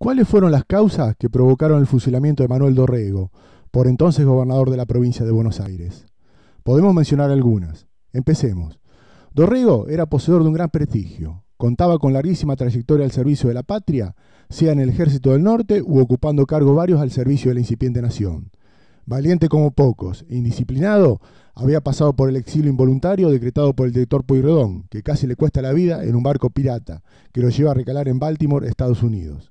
¿Cuáles fueron las causas que provocaron el fusilamiento de Manuel Dorrego, por entonces gobernador de la provincia de Buenos Aires? Podemos mencionar algunas. Empecemos. Dorrego era poseedor de un gran prestigio. Contaba con larguísima trayectoria al servicio de la patria, sea en el ejército del norte u ocupando cargos varios al servicio de la incipiente nación. Valiente como pocos, e indisciplinado, había pasado por el exilio involuntario decretado por el director Pueyrredón, que casi le cuesta la vida en un barco pirata, que lo lleva a recalar en Baltimore, Estados Unidos.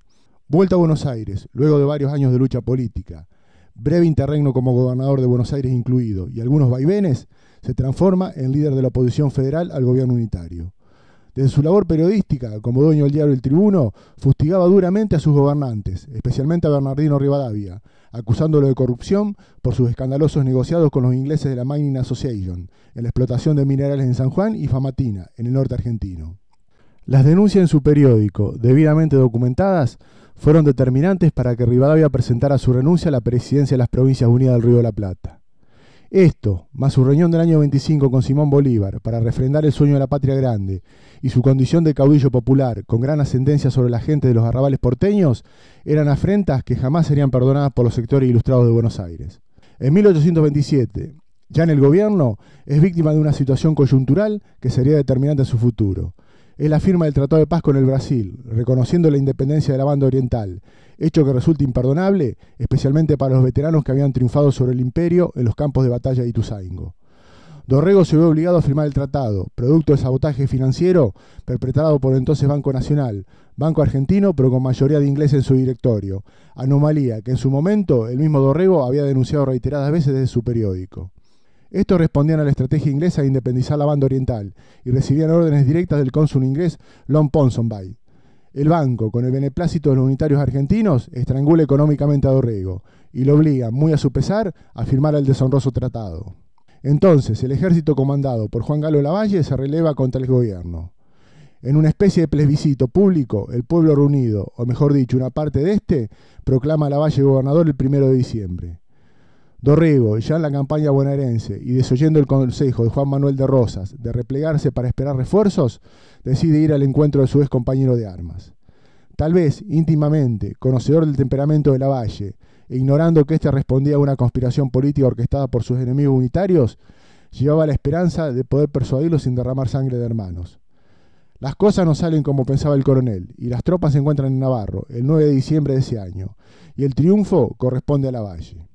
Vuelta a Buenos Aires, luego de varios años de lucha política, breve interregno como gobernador de Buenos Aires incluido, y algunos vaivenes, se transforma en líder de la oposición federal al gobierno unitario. Desde su labor periodística, como dueño del diario El Tribuno, fustigaba duramente a sus gobernantes, especialmente a Bernardino Rivadavia, acusándolo de corrupción por sus escandalosos negociados con los ingleses de la Mining Association, en la explotación de minerales en San Juan y Famatina, en el norte argentino. Las denuncias en su periódico, debidamente documentadas, fueron determinantes para que Rivadavia presentara su renuncia a la presidencia de las Provincias Unidas del Río de la Plata. Esto, más su reunión del año 25 con Simón Bolívar para refrendar el sueño de la patria grande y su condición de caudillo popular con gran ascendencia sobre la gente de los arrabales porteños, eran afrentas que jamás serían perdonadas por los sectores ilustrados de Buenos Aires. En 1827, ya en el gobierno, es víctima de una situación coyuntural que sería determinante en su futuro es la firma del Tratado de Paz con el Brasil, reconociendo la independencia de la banda oriental, hecho que resulta imperdonable, especialmente para los veteranos que habían triunfado sobre el imperio en los campos de batalla de Ituzaingo. Dorrego se vio obligado a firmar el tratado, producto de sabotaje financiero perpetrado por el entonces Banco Nacional, banco argentino pero con mayoría de ingleses en su directorio, anomalía que en su momento el mismo Dorrego había denunciado reiteradas veces desde su periódico. Estos respondían a la estrategia inglesa de independizar la banda oriental y recibían órdenes directas del cónsul inglés Lon Ponsonby. El banco, con el beneplácito de los unitarios argentinos, estrangula económicamente a Dorrego y lo obliga, muy a su pesar, a firmar el deshonroso tratado. Entonces, el ejército comandado por Juan Galo Lavalle se releva contra el gobierno. En una especie de plebiscito público, el pueblo reunido, o mejor dicho, una parte de este, proclama a Lavalle gobernador el primero de diciembre. Dorrego, ya en la campaña bonaerense, y desoyendo el consejo de Juan Manuel de Rosas de replegarse para esperar refuerzos, decide ir al encuentro de su ex compañero de armas. Tal vez íntimamente, conocedor del temperamento de Lavalle, e ignorando que éste respondía a una conspiración política orquestada por sus enemigos unitarios, llevaba la esperanza de poder persuadirlo sin derramar sangre de hermanos. Las cosas no salen como pensaba el coronel, y las tropas se encuentran en Navarro, el 9 de diciembre de ese año, y el triunfo corresponde a Lavalle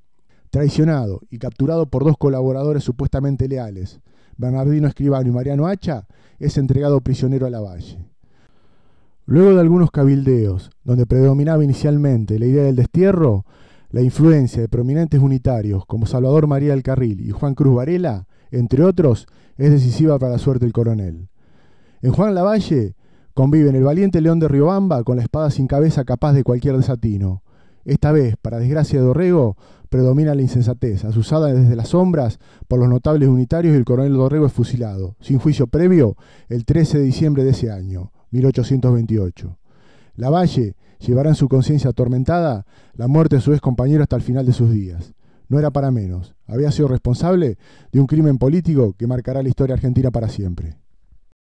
traicionado y capturado por dos colaboradores supuestamente leales, Bernardino Escribano y Mariano Hacha, es entregado prisionero a Lavalle. Luego de algunos cabildeos, donde predominaba inicialmente la idea del destierro, la influencia de prominentes unitarios como Salvador María del Carril y Juan Cruz Varela, entre otros, es decisiva para la suerte del coronel. En Juan Lavalle conviven el valiente León de Riobamba con la espada sin cabeza capaz de cualquier desatino. Esta vez, para desgracia de Dorrego, predomina la insensatez, asusada desde las sombras por los notables unitarios y el coronel Dorrego es fusilado, sin juicio previo, el 13 de diciembre de ese año, 1828. Lavalle llevará en su conciencia atormentada la muerte de su ex compañero hasta el final de sus días. No era para menos, había sido responsable de un crimen político que marcará la historia argentina para siempre.